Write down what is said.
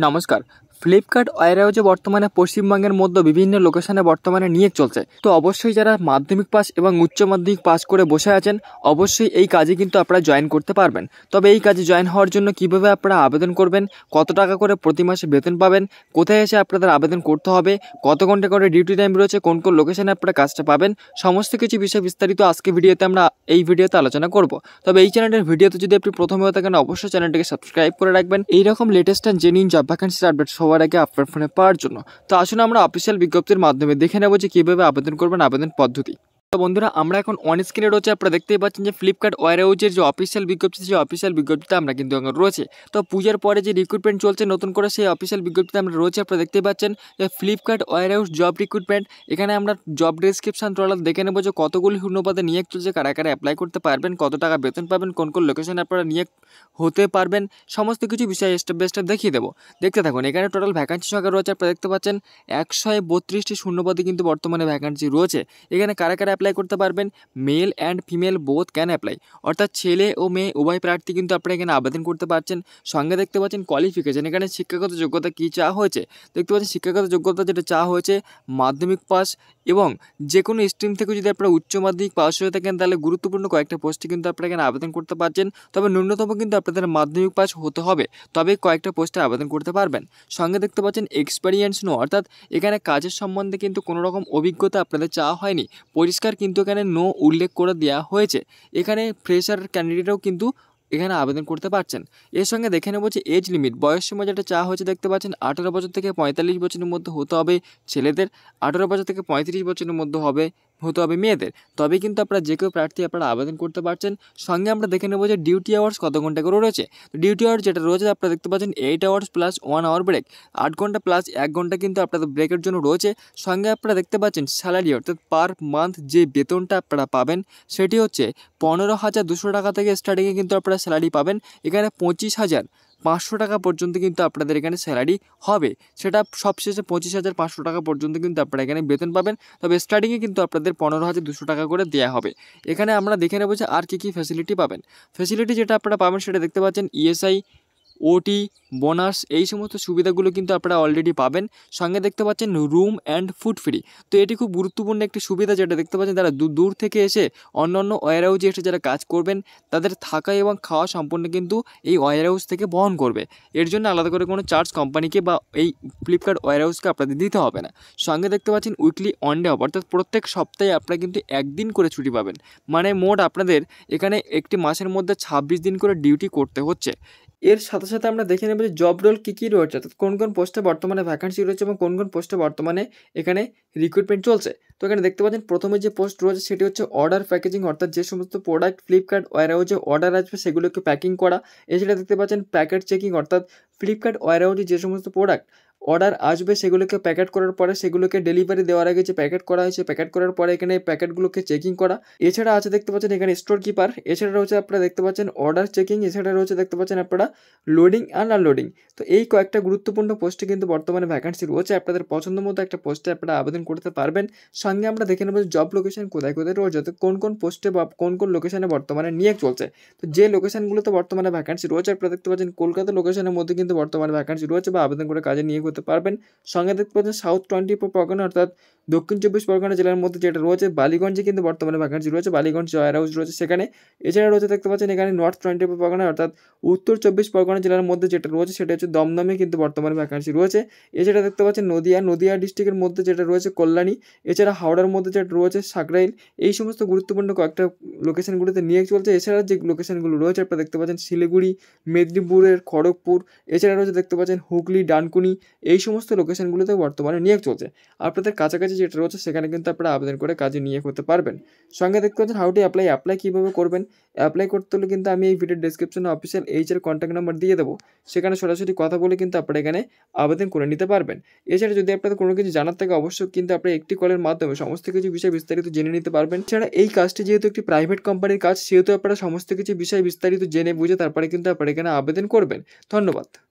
नमस्कार ফ্লিপকার্ট ওয়ারাও যে বর্তমানে পশ্চিমবঙ্গের মধ্যে বিভিন্ন লোকেশনে বর্তমানে নিয়ে চলছে তো অবশ্যই যারা মাধ্যমিক পাস এবং উচ্চ মাধ্যমিক পাস করে বসে আছেন অবশ্যই এই কাজে কিন্তু আপনারা জয়েন করতে পারবেন তবে এই কাজে জয়েন হওয়ার জন্য কিভাবে আপনারা আবেদন করবেন কত টাকা করে প্রতি মাসে বেতন পাবেন কোথায় এসে আপনাদের আবেদন করতে হবে কত ঘন্টা করে ডিউটি টাইম রয়েছে কোন কোন লোকেশনে আপনারা কাজটা পাবেন সমস্ত কিছু বিষয়ে বিস্তারিত আজকে ভিডিওতে আমরা এই ভিডিওতে আলোচনা করব তবে এই চ্যানেলের ভিডিওতে যদি আপনি প্রথমে থাকেন অবশ্যই চ্যানেলটিকে সাবস্ক্রাইব করে রাখবেন এইরকম লেটেস্ট অ্যান্ড জেনুইন জব ভ্যাকেন্সির আপডেট হওয়ার আগে আপনার ফোনে পাওয়ার জন্য তো আসুন আমরা অফিসিয়াল বিজ্ঞপ্তির মাধ্যমে দেখে নেব যে কীভাবে আবেদন করবেন আবেদন পদ্ধতি তো বন্ধুরা আমরা এখন অন স্ক্রিনে রয়েছে আপনারা দেখতেই পাচ্ছেন যে ফ্লিপকার্ট ওয়ার হাউজের যে অফিসিয়াল বিজ্ঞপ্তি সেই অফিসিয়াল বিজ্ঞপ্তিতে আমরা কিন্তু এখন রয়েছে তো পূজার পরে যে রিক্রুটমেন্ট চলছে নতুন করে সেই অফিসিয়াল বিজ্ঞপ্তিতে আমরা রয়েছে আপনারা দেখতে পাচ্ছেন যে Flipkart warehouse job recruitment এখানে আমরা জব ডেসক্রিপশন ট্রলার দেখে নেবো যে কতগুলি শূন্যপাতে নিয়োগ চলছে কারা কারা অ্যাপ্লাই করতে পারবেন কত টাকা বেতন পাবেন কোন কোন লোকেশনে আপনারা নিয়োগ হতে পারবেন সমস্ত কিছু বিষয়ে স্টেপ বাই স্টেপ দেখিয়ে দেবো দেখতে থাকুন এখানে টোটাল ভ্যাকান্সি সংখ্যা রয়েছে আপনারা দেখতে পাচ্ছেন একশো বত্রিশটি শূন্যপাতে কিন্তু বর্তমানে ভ্যাকান্সি রয়েছে এখানে কারা কারা অ্যাপ্লাই করতে পারবেন male and female both can apply অর্থাৎ ছেলে ও মেয়ে উভয় প্রার্থী কিন্তু আপনারা এখানে আবেদন করতে পারছেন সঙ্গে দেখতে পাচ্ছেন কোয়ালিফিকেশান এখানে শিক্ষাগত যোগ্যতা কী চা হয়েছে দেখতে পাচ্ছেন শিক্ষাগত যোগ্যতা যেটা চা হয়েছে মাধ্যমিক পাস এবং যে কোনো স্ট্রিম থেকে যদি আপনারা উচ্চ মাধ্যমিক পাস হয়ে থাকেন তাহলে গুরুত্বপূর্ণ কয়েকটা পোস্টে কিন্তু আপনারা এখানে আবেদন করতে পারছেন তবে ন্যূনতম কিন্তু আপনাদের মাধ্যমিক পাস হতে হবে তবে কয়েকটা পোস্টে আবেদন করতে পারবেন সঙ্গে দেখতে পাচ্ছেন এক্সপিরিয়েন্স নো অর্থাৎ এখানে কাজের সম্বন্ধে কিন্তু কোনো রকম অভিজ্ঞতা আপনাদের চাওয়া হয়নি পরিষ্কার পরিষ্কার কিন্তু এখানে নো উল্লেখ করে দেওয়া হয়েছে এখানে ফ্রেশার ক্যান্ডিডেটও কিন্তু এখানে আবেদন করতে পারছেন এর সঙ্গে দেখে নেব যে এজ লিমিট বয়স সময় যেটা চাওয়া হয়েছে দেখতে পাচ্ছেন আঠেরো বছর থেকে পঁয়তাল্লিশ বছরের মধ্যে হতে হবে ছেলেদের আঠেরো বছর থেকে পঁয়ত্রিশ বছরের মধ্যে হবে হতে হবে মেয়েদের তবে কিন্তু আপনারা যে কেউ প্রার্থী আপনারা আবেদন করতে পারছেন সঙ্গে আমরা দেখে নেবো যে ডিউটি আওয়ার্স কত ঘন্টা করে রয়েছে ডিউটি আওয়ার্স যেটা রয়েছে আপনারা দেখতে পাচ্ছেন eight hours plus one hour break আট ঘন্টা প্লাস এক ঘন্টা কিন্তু আপনাদের ব্রেকের জন্য রয়েছে সঙ্গে আপনারা দেখতে পাচ্ছেন স্যালারি অর্থাৎ পার মান্থ যে বেতনটা আপনারা পাবেন সেটি হচ্ছে পনেরো হাজার দুশো টাকা থেকে স্টার্টিংয়ে কিন্তু আপনারা স্যালারি পাবেন এখানে পঁচিশ হাজার পাঁচশো টাকা পর্যন্ত কিন্তু আপনাদের এখানে স্যালারি হবে সেটা সবশেষে পঁচিশ হাজার পাঁচশো টাকা পর্যন্ত কিন্তু আপনারা এখানে বেতন পাবেন তবে স্টার্টিংয়ে কিন্তু আপনাদের পনেরো হাজার দুশো টাকা করে দেওয়া হবে এখানে আমরা দেখে নেব যে আর কী কী ফ্যাসিলিটি পাবেন ফ্যাসিলিটি যেটা আপনারা পাবেন সেটা দেখতে পাচ্ছেন ইএসআই e ওটি বোনাস এই সমস্ত সুবিধাগুলো কিন্তু আপনারা অলরেডি পাবেন সঙ্গে দেখতে পাচ্ছেন রুম অ্যান্ড ফুড ফ্রি তো এটি খুব গুরুত্বপূর্ণ একটি সুবিধা যেটা দেখতে পাচ্ছেন তারা দূর থেকে এসে অন্য অন্য হাউজে এসে যারা কাজ করবেন তাদের থাকা এবং খাওয়া সম্পূর্ণ কিন্তু এই হাউস থেকে বহন করবে এর জন্য আলাদা করে কোনো চার্জ কোম্পানিকে বা এই ফ্লিপকার্ট হাউসকে আপনাদের দিতে হবে না সঙ্গে দেখতে পাচ্ছেন উইকলি অন ডে অফ অর্থাৎ প্রত্যেক সপ্তাহে আপনারা কিন্তু একদিন করে ছুটি পাবেন মানে মোট আপনাদের এখানে একটি মাসের মধ্যে ছাব্বিশ দিন করে ডিউটি করতে হচ্ছে এর সাথে সাথে আমরা দেখে নেব যে জব রোল কী কী রয়েছে অর্থাৎ কোন কোন পোস্টে বর্তমানে ভ্যাকান্সি রয়েছে এবং কোন কোন পোস্টে বর্তমানে এখানে রিক্রুটমেন্ট চলছে তো এখানে দেখতে পাচ্ছেন প্রথমে যে পোস্ট রয়েছে সেটি হচ্ছে অর্ডার প্যাকেজিং অর্থাৎ যে সমস্ত প্রোডাক্ট ফ্লিপকার্ট যে অর্ডার আসবে সেগুলোকে প্যাকিং করা এছাড়া দেখতে পাচ্ছেন প্যাকেট চেকিং অর্থাৎ ফ্লিপকার্ট ওয়ারহাউজে যে সমস্ত প্রোডাক্ট অর্ডার আসবে সেগুলোকে প্যাকেট করার পরে সেগুলোকে ডেলিভারি দেওয়ার আগে যে প্যাকেট করা হয়েছে প্যাকেট করার পরে এখানে প্যাকেটগুলোকে চেকিং করা এছাড়া আছে দেখতে পাচ্ছেন এখানে স্টোর কিপার এছাড়া রয়েছে আপনারা দেখতে পাচ্ছেন অর্ডার চেকিং এছাড়া রয়েছে দেখতে পাচ্ছেন আপনারা লোডিং অ্যান্ড আনলোডিং তো এই কয়েকটা গুরুত্বপূর্ণ পোস্টে কিন্তু বর্তমানে ভ্যাকান্সি রয়েছে আপনাদের পছন্দ মতো একটা পোস্টে আপনারা আবেদন করতে পারবেন সঙ্গে আমরা দেখে নেব জব লোকেশন কোথায় কোথায় রয়েছে তো কোন কোন পোস্টে বা কোন কোন লোকেশনে বর্তমানে নিয়ে চলছে তো যে লোকেশনগুলোতে বর্তমানে ভ্যাকান্সি রয়েছে আপনারা দেখতে পাচ্ছেন কলকাতা লোকেশনের মধ্যে কিন্তু কিন্তু বর্তমানে ভ্যাকান্সি রয়েছে বা আবেদন করে কাজে নিয়ে করতে পারবেন সঙ্গে দেখতে পাচ্ছেন সাউথ টোয়েন্টি ফোর পরগনা অর্থাৎ দক্ষিণ চব্বিশ পরগনা জেলার মধ্যে যেটা রয়েছে বালিগঞ্জে কিন্তু বর্তমানে ভ্যাকান্সি রয়েছে বালিগঞ্জ জয়ার হাউস রয়েছে সেখানে এছাড়া রয়েছে দেখতে পাচ্ছেন এখানে নর্থ টোয়েন্টি ফোর পরগনা অর্থাৎ উত্তর চব্বিশ পরগনা জেলার মধ্যে যেটা রয়েছে সেটা হচ্ছে দমদমে কিন্তু বর্তমানে ভ্যাকান্সি রয়েছে এছাড়া দেখতে পাচ্ছেন নদিয়া নদিয়া ডিস্ট্রিক্টের মধ্যে যেটা রয়েছে কল্যাণী এছাড়া হাওড়ার মধ্যে যেটা রয়েছে সাকরাইল এই সমস্ত গুরুত্বপূর্ণ কয়েকটা লোকেশনগুলোতে নিয়ে চলছে এছাড়া যে লোকেশনগুলো রয়েছে আপনারা দেখতে পাচ্ছেন শিলিগুড়ি মেদিনীপুরের খড়গপুর এছাড়া রয়েছে দেখতে পাচ্ছেন হুগলি ডানকুনি এই সমস্ত লোকেশানগুলোতে বর্তমানে নিয়োগ চলছে আপনাদের কাছাকাছি যেটা রয়েছে সেখানে কিন্তু আপনারা আবেদন করে কাজে নিয়োগ করতে পারবেন সঙ্গে দেখতে পাচ্ছেন হাউ টু অ্যাপ্লাই অ্যাপ্লাই কীভাবে করবেন অ্যাপ্লাই করতে হলে কিন্তু আমি এই ভিডিওর ডিসক্রিপশনে অফিসিয়াল এইচের কন্ট্যাক্ট নাম্বার দিয়ে দেবো সেখানে সরাসরি কথা বলে কিন্তু আপনারা এখানে আবেদন করে নিতে পারবেন এছাড়া যদি আপনাদের কোনো কিছু জানার থাকে অবশ্যই কিন্তু আপনি একটি কলের মাধ্যমে সমস্ত কিছু বিষয় বিস্তারিত জেনে নিতে পারবেন ছাড়া এই কাজটি যেহেতু একটি প্রাইভেট কোম্পানির কাজ সেহেতু আপনারা সমস্ত কিছু বিষয় বিস্তারিত জেনে বুঝে তারপরে কিন্তু আপনারা এখানে আবেদন করবেন ধন্যবাদ